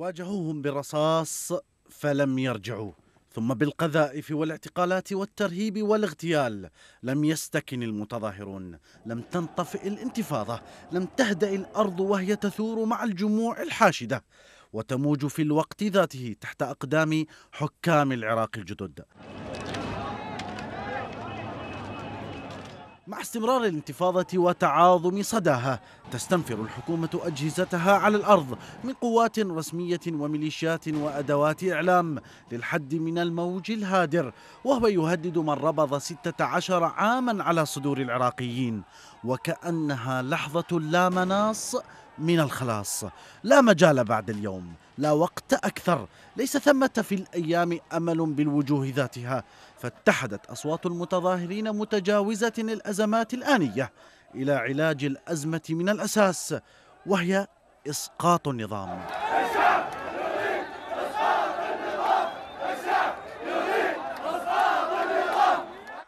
واجهوهم بالرصاص فلم يرجعوا ثم بالقذائف والاعتقالات والترهيب والاغتيال لم يستكن المتظاهرون لم تنطفئ الانتفاضه لم تهدا الارض وهي تثور مع الجموع الحاشده وتموج في الوقت ذاته تحت اقدام حكام العراق الجدد مع استمرار الانتفاضة وتعاظم صداها تستنفر الحكومة أجهزتها على الأرض من قوات رسمية وميليشيات وأدوات إعلام للحد من الموج الهادر وهو يهدد من ربض 16 عاما على صدور العراقيين وكأنها لحظة لا مناص من الخلاص لا مجال بعد اليوم لا وقت أكثر ليس ثمة في الأيام أمل بالوجوه ذاتها فاتحدت أصوات المتظاهرين متجاوزة الأزمات الآنية إلى علاج الأزمة من الأساس وهي إسقاط النظام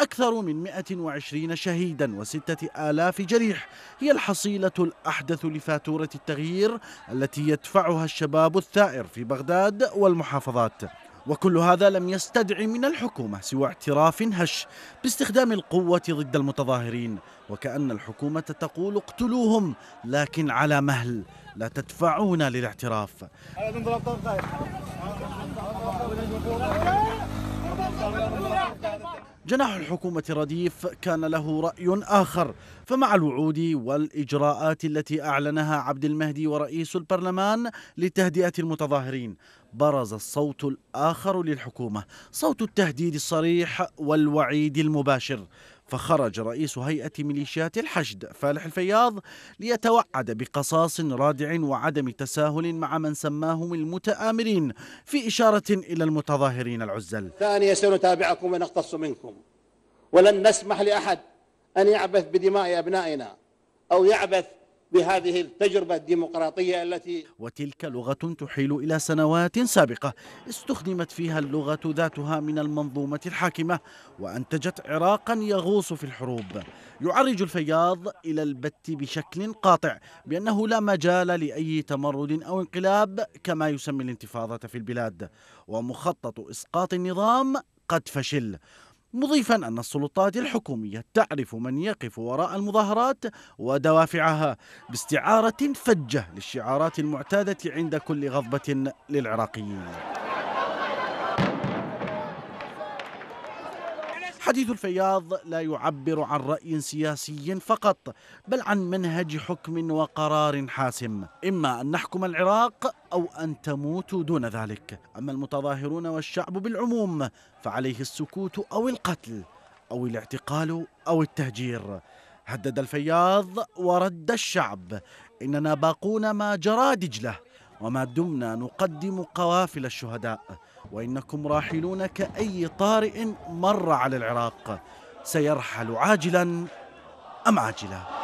أكثر من 120 شهيدا وستة آلاف جريح هي الحصيلة الأحدث لفاتورة التغيير التي يدفعها الشباب الثائر في بغداد والمحافظات وكل هذا لم يستدعي من الحكومة سوى اعتراف هش باستخدام القوة ضد المتظاهرين وكأن الحكومة تقول اقتلوهم لكن على مهل لا تدفعون للاعتراف جناح الحكومة رديف كان له رأي آخر فمع الوعود والإجراءات التي أعلنها عبد المهدي ورئيس البرلمان لتهدئة المتظاهرين برز الصوت الآخر للحكومة صوت التهديد الصريح والوعيد المباشر فخرج رئيس هيئة ميليشيات الحشد فالح الفياض ليتوعد بقصاص رادع وعدم تساهل مع من سماهم المتآمرين في إشارة إلى المتظاهرين العزل ثانية سنتابعكم ونقتص منكم ولن نسمح لأحد أن يعبث بدماء أبنائنا أو يعبث بهذه التجربة الديمقراطية التي وتلك لغة تحيل إلى سنوات سابقة استخدمت فيها اللغة ذاتها من المنظومة الحاكمة وأنتجت عراقا يغوص في الحروب يعرج الفياض إلى البت بشكل قاطع بأنه لا مجال لأي تمرد أو انقلاب كما يسمي الانتفاضة في البلاد ومخطط إسقاط النظام قد فشل مضيفا أن السلطات الحكومية تعرف من يقف وراء المظاهرات ودوافعها باستعارة فجة للشعارات المعتادة عند كل غضبة للعراقيين حديث الفياض لا يعبر عن رأي سياسي فقط بل عن منهج حكم وقرار حاسم إما أن نحكم العراق أو أن تموتوا دون ذلك أما المتظاهرون والشعب بالعموم فعليه السكوت أو القتل أو الاعتقال أو التهجير هدد الفياض ورد الشعب إننا باقون ما جرى دجله وما دمنا نقدم قوافل الشهداء وإنكم راحلون كأي طارئ مر على العراق سيرحل عاجلا أم عاجلا